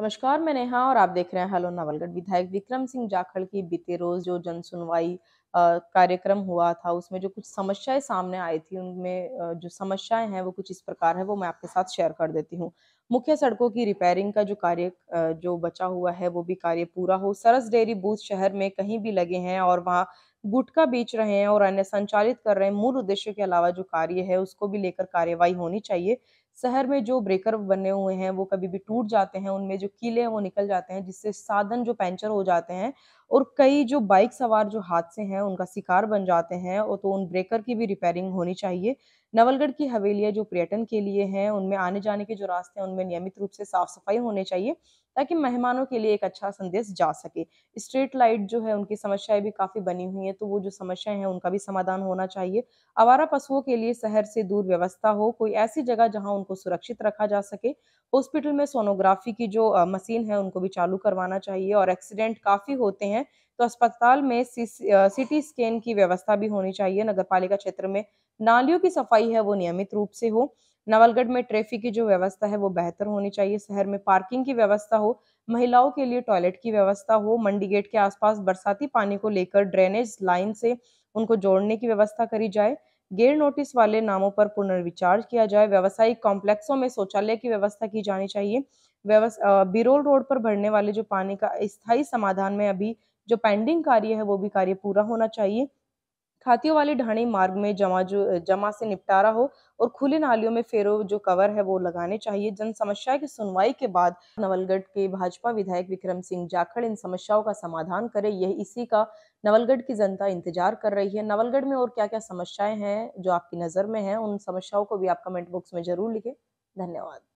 नमस्कार मैं नेहा और आप देख रहे हैं हेलो नवलगढ़ विधायक विक्रम सिंह जाखड़ की बीते रोज जो जन सुनवाई कार्यक्रम हुआ था उसमें जो कुछ समस्याएं सामने आई थी उनमें जो समस्याएं हैं वो कुछ इस प्रकार है वो मैं आपके साथ शेयर कर देती हूँ मुख्य सड़कों की रिपेयरिंग का जो कार्य जो बचा हुआ है वो भी कार्य पूरा हो सरस डेयरी बूथ शहर में कहीं भी लगे हैं और वहाँ गुटका बेच रहे हैं और अन्य संचालित कर रहे हैं मूल उद्देश्य के अलावा जो कार्य है उसको भी लेकर कार्यवाही होनी चाहिए शहर में जो ब्रेकर बने हुए हैं वो कभी भी टूट जाते हैं उनमें जो कीले हैं वो निकल जाते हैं जिससे साधन जो पंचर हो जाते हैं और कई जो बाइक सवार जो हादसे हैं उनका शिकार बन जाते हैं और तो उन ब्रेकर की भी रिपेयरिंग होनी चाहिए नवलगढ़ की हवेलियाँ जो पर्यटन के लिए हैं उनमें आने जाने के जो रास्ते हैं उनमें नियमित रूप से साफ सफाई होने चाहिए ताकि मेहमानों के लिए एक अच्छा संदेश जा सके स्ट्रीट लाइट जो है उनकी समस्याएं भी काफ़ी बनी हुई हैं तो वो जो समस्याएं हैं उनका भी समाधान होना चाहिए आवारा पशुओं के लिए शहर से दूर व्यवस्था हो कोई ऐसी जगह जहाँ उनको सुरक्षित रखा जा सके हॉस्पिटल में सोनोग्राफी की जो मशीन है उनको भी चालू करवाना चाहिए और एक्सीडेंट काफ़ी होते हैं तो अस्पताल में सिटी स्कैन की व्यवस्था भी होनी चाहिए नगर पालिका क्षेत्र में नालियों की सफाई है वो नियमित रूप से हो नवलगढ़ में ट्रैफिक की जो व्यवस्था है वो बेहतर होनी चाहिए शहर में पार्किंग की व्यवस्था हो महिलाओं के लिए टॉयलेट की व्यवस्था हो मंडी गेट के आसपास बरसाती पानी को लेकर ड्रेनेज लाइन से उनको जोड़ने की व्यवस्था करी जाए गैर नोटिस वाले नामों पर पुनर्विचार किया जाए व्यावसायिक कॉम्प्लेक्सों में शौचालय की व्यवस्था की जानी चाहिए बिरोल रोड पर भरने वाले जो पानी का स्थायी समाधान में अभी जो पेंडिंग कार्य है वो भी कार्य पूरा होना चाहिए खातियों वाले ढाणी मार्ग में जमा जो जमा से निपटारा हो और खुले नालियों में फेरो जो कवर है वो लगाने चाहिए जन समस्या की सुनवाई के बाद नवलगढ़ के भाजपा विधायक विक्रम सिंह जाखड़ इन समस्याओं का समाधान करे यह इसी का नवलगढ़ की जनता इंतजार कर रही है नवलगढ़ में और क्या क्या समस्याएं हैं जो आपकी नज़र में है उन समस्याओं को भी आप कमेंट बॉक्स में जरूर लिखे धन्यवाद